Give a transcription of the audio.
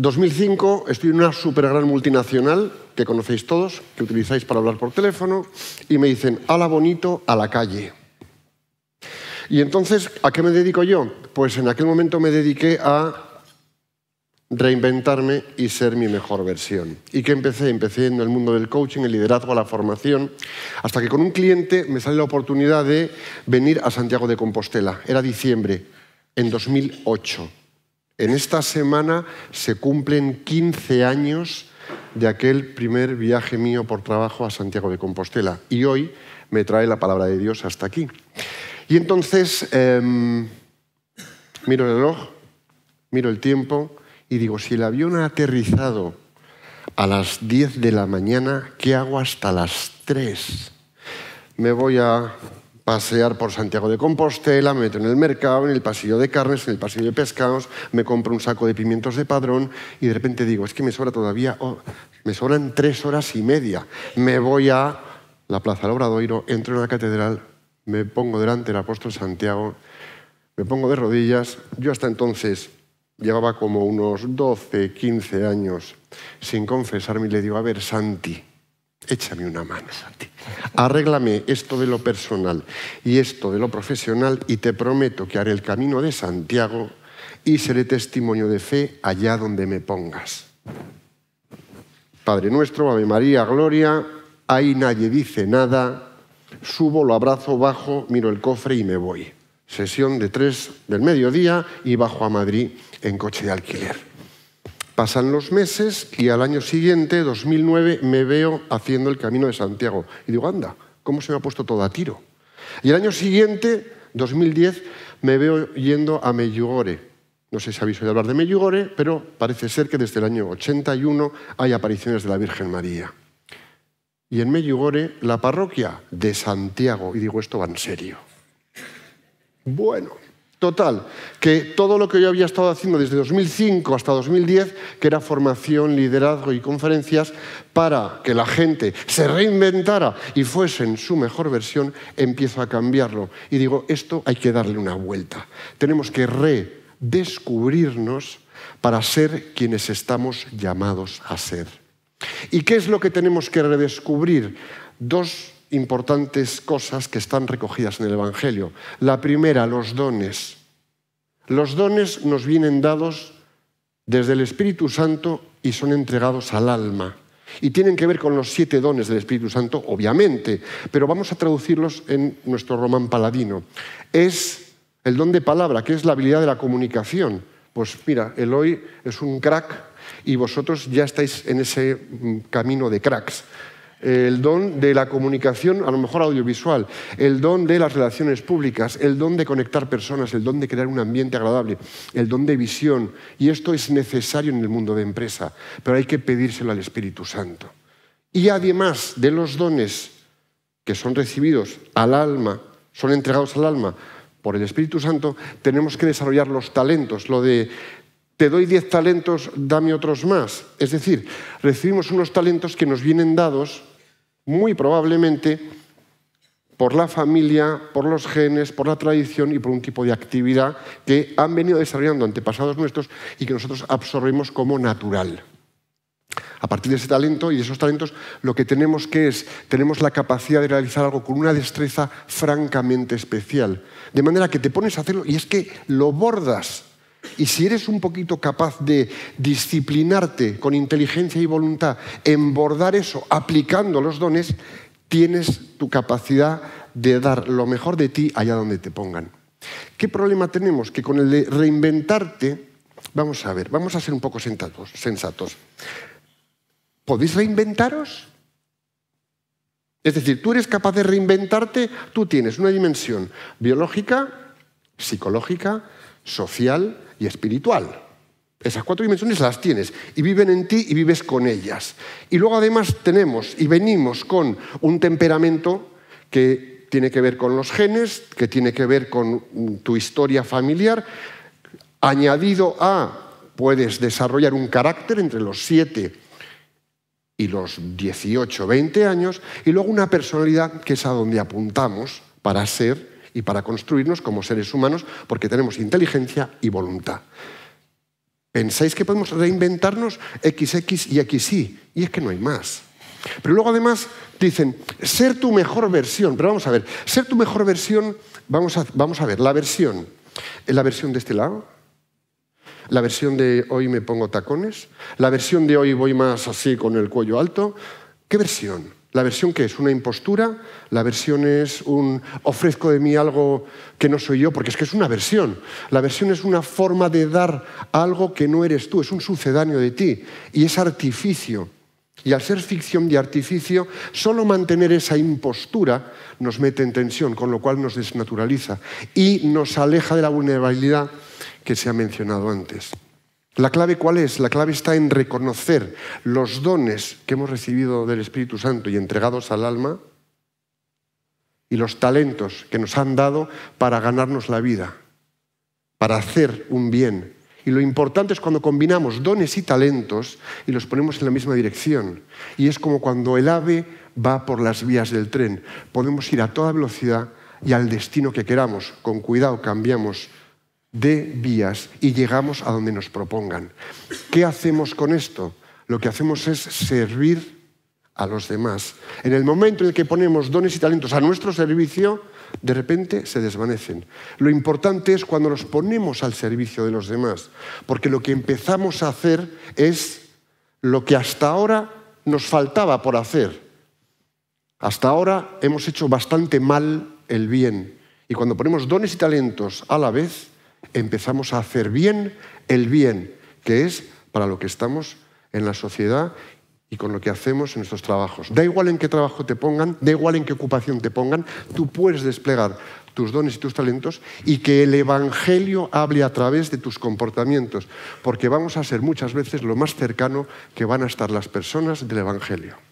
2005 estoy en una super gran multinacional que conocéis todos, que utilizáis para hablar por teléfono, y me dicen, la bonito, a la calle. Y entonces, ¿a qué me dedico yo? Pues en aquel momento me dediqué a reinventarme y ser mi mejor versión. ¿Y qué empecé? Empecé en el mundo del coaching, el liderazgo, la formación, hasta que con un cliente me sale la oportunidad de venir a Santiago de Compostela. Era diciembre, en 2008 en esta semana se cumplen 15 años de aquel primer viaje mío por trabajo a Santiago de Compostela y hoy me trae la palabra de Dios hasta aquí. Y entonces em, miro el reloj, miro el tiempo y digo, si el avión ha aterrizado a las 10 de la mañana, ¿qué hago hasta las 3? Me voy a pasear por Santiago de Compostela, me meto en el mercado, en el pasillo de carnes, en el pasillo de pescados, me compro un saco de pimientos de padrón y de repente digo, es que me sobra todavía, oh, me sobran tres horas y media. Me voy a la Plaza del Obradoiro, entro en la catedral, me pongo delante del apóstol Santiago, me pongo de rodillas. Yo hasta entonces llevaba como unos 12, 15 años sin confesarme y le digo, a ver, Santi, échame una mano. Arréglame esto de lo personal y esto de lo profesional y te prometo que haré el camino de Santiago y seré testimonio de fe allá donde me pongas. Padre nuestro, Ave María, Gloria, ahí nadie dice nada, subo, lo abrazo, bajo, miro el cofre y me voy. Sesión de tres del mediodía y bajo a Madrid en coche de alquiler. Pasan los meses y al año siguiente, 2009, me veo haciendo el Camino de Santiago. Y digo, anda, ¿cómo se me ha puesto todo a tiro? Y el año siguiente, 2010, me veo yendo a Meyugore. No sé si habéis oído hablar de Meyugore, pero parece ser que desde el año 81 hay apariciones de la Virgen María. Y en Meyugore, la parroquia de Santiago. Y digo, esto va en serio. Bueno, Total, que todo lo que yo había estado haciendo desde 2005 hasta 2010, que era formación, liderazgo y conferencias, para que la gente se reinventara y fuese en su mejor versión, empiezo a cambiarlo. Y digo, esto hay que darle una vuelta. Tenemos que redescubrirnos para ser quienes estamos llamados a ser. ¿Y qué es lo que tenemos que redescubrir? Dos importantes cosas que están recogidas en el Evangelio. La primera, los dones. Los dones nos vienen dados desde el Espíritu Santo y son entregados al alma. Y tienen que ver con los siete dones del Espíritu Santo, obviamente, pero vamos a traducirlos en nuestro román paladino. Es el don de palabra, que es la habilidad de la comunicación. Pues mira, el hoy es un crack y vosotros ya estáis en ese mm, camino de cracks el don de la comunicación, a lo mejor audiovisual, el don de las relaciones públicas, el don de conectar personas, el don de crear un ambiente agradable, el don de visión. Y esto es necesario en el mundo de empresa, pero hay que pedírselo al Espíritu Santo. Y además de los dones que son recibidos al alma, son entregados al alma por el Espíritu Santo, tenemos que desarrollar los talentos, lo de te doy 10 talentos, dame otros más. Es decir, recibimos unos talentos que nos vienen dados muy probablemente por la familia, por los genes, por la tradición y por un tipo de actividad que han venido desarrollando antepasados nuestros y que nosotros absorbimos como natural. A partir de ese talento y de esos talentos, lo que tenemos que es, tenemos la capacidad de realizar algo con una destreza francamente especial. De manera que te pones a hacerlo y es que lo bordas y si eres un poquito capaz de disciplinarte con inteligencia y voluntad, embordar eso aplicando los dones, tienes tu capacidad de dar lo mejor de ti allá donde te pongan. ¿Qué problema tenemos? Que con el de reinventarte, vamos a ver, vamos a ser un poco sensatos. ¿Podéis reinventaros? Es decir, tú eres capaz de reinventarte, tú tienes una dimensión biológica, psicológica, social, y espiritual. Esas cuatro dimensiones las tienes y viven en ti y vives con ellas. Y luego además tenemos y venimos con un temperamento que tiene que ver con los genes, que tiene que ver con mm, tu historia familiar, añadido a puedes desarrollar un carácter entre los 7 y los 18, 20 años, y luego una personalidad que es a donde apuntamos para ser y para construirnos como seres humanos porque tenemos inteligencia y voluntad. ¿Pensáis que podemos reinventarnos XX y XY? Y es que no hay más. Pero luego además dicen, ser tu mejor versión. Pero vamos a ver, ser tu mejor versión, vamos a, vamos a ver, la versión. ¿La versión de este lado? ¿La versión de hoy me pongo tacones? ¿La versión de hoy voy más así con el cuello alto? ¿Qué versión? La versión que es una impostura, la versión es un ofrezco de mí algo que no soy yo, porque es que es una versión. La versión es una forma de dar algo que no eres tú, es un sucedáneo de ti y es artificio. Y al ser ficción de artificio, solo mantener esa impostura nos mete en tensión, con lo cual nos desnaturaliza y nos aleja de la vulnerabilidad que se ha mencionado antes. ¿La clave cuál es? La clave está en reconocer los dones que hemos recibido del Espíritu Santo y entregados al alma y los talentos que nos han dado para ganarnos la vida, para hacer un bien. Y lo importante es cuando combinamos dones y talentos y los ponemos en la misma dirección. Y es como cuando el ave va por las vías del tren. Podemos ir a toda velocidad y al destino que queramos. Con cuidado cambiamos de vías y llegamos a donde nos propongan. ¿Qué hacemos con esto? Lo que hacemos es servir a los demás. En el momento en que ponemos dones y talentos a nuestro servicio, de repente se desvanecen. Lo importante es cuando los ponemos al servicio de los demás, porque lo que empezamos a hacer es lo que hasta ahora nos faltaba por hacer. Hasta ahora hemos hecho bastante mal el bien, y cuando ponemos dones y talentos a la vez, empezamos a hacer bien el bien, que es para lo que estamos en la sociedad y con lo que hacemos en nuestros trabajos. Da igual en qué trabajo te pongan, da igual en qué ocupación te pongan, tú puedes desplegar tus dones y tus talentos y que el Evangelio hable a través de tus comportamientos, porque vamos a ser muchas veces lo más cercano que van a estar las personas del Evangelio.